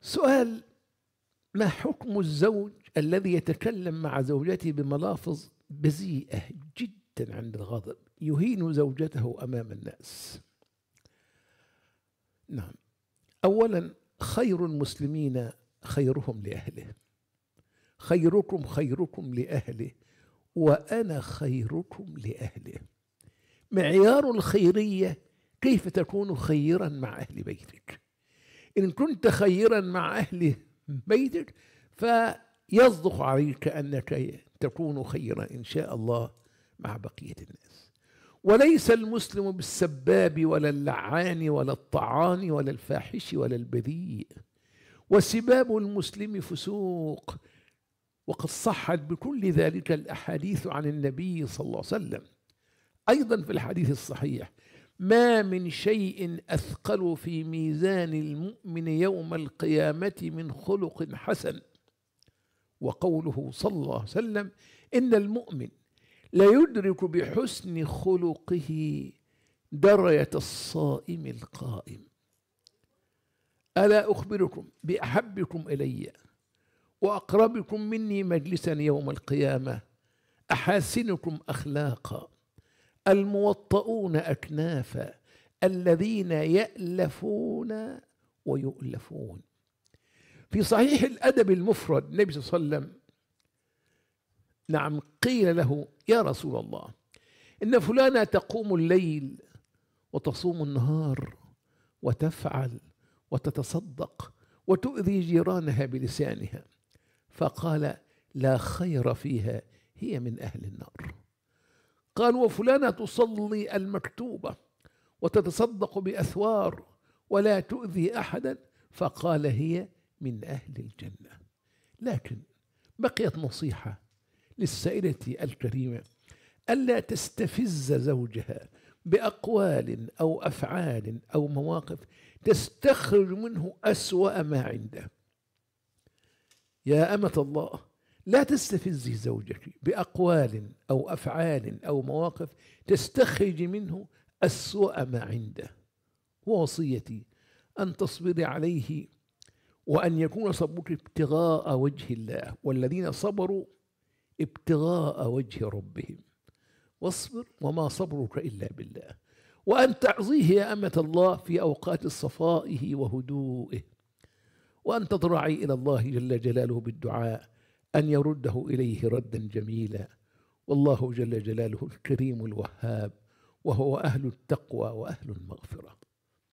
سؤال ما حكم الزوج الذي يتكلم مع زوجته بملافظ بذيئة جدا عند الغضب يهين زوجته أمام الناس نعم أولا خير المسلمين خيرهم لأهله خيركم خيركم لأهله وأنا خيركم لأهله معيار الخيرية كيف تكون خيرا مع أهل بيتك إن كنت خيرا مع أهل بيتك فيصدق عليك أنك تكون خيرا إن شاء الله مع بقية الناس وليس المسلم بالسباب ولا اللعان ولا الطعان ولا الفاحش ولا البذيء وسباب المسلم فسوق وقد صحت بكل ذلك الأحاديث عن النبي صلى الله عليه وسلم أيضا في الحديث الصحيح ما من شيء اثقل في ميزان المؤمن يوم القيامه من خلق حسن وقوله صلى الله عليه وسلم ان المؤمن لا يدرك بحسن خلقه درجه الصائم القائم الا اخبركم باحبكم الي واقربكم مني مجلسا يوم القيامه احاسنكم اخلاقا الموطؤون أكنافا الذين يألفون ويؤلفون في صحيح الأدب المفرد النبي صلى الله عليه وسلم نعم قيل له يا رسول الله إن فلانة تقوم الليل وتصوم النهار وتفعل وتتصدق وتؤذي جيرانها بلسانها فقال لا خير فيها هي من أهل النار قال وفلانة تصلي المكتوبة وتتصدق بأثوار ولا تؤذي أحدا فقال هي من أهل الجنة لكن بقيت نصيحة للسائلة الكريمة ألا تستفز زوجها بأقوال أو أفعال أو مواقف تستخرج منه أسوأ ما عنده يا أمة الله لا تستفزي زوجك باقوال او افعال او مواقف تستخرجي منه اسوأ ما عنده ووصيتي ان تصبري عليه وان يكون صبرك ابتغاء وجه الله والذين صبروا ابتغاء وجه ربهم واصبر وما صبرك الا بالله وان تعظيه يا امه الله في اوقات صفائه وهدوئه وان تضرعي الى الله جل جلاله بالدعاء أن يرده إليه ردا جميلا والله جل جلاله الكريم الوهاب وهو أهل التقوى وأهل المغفرة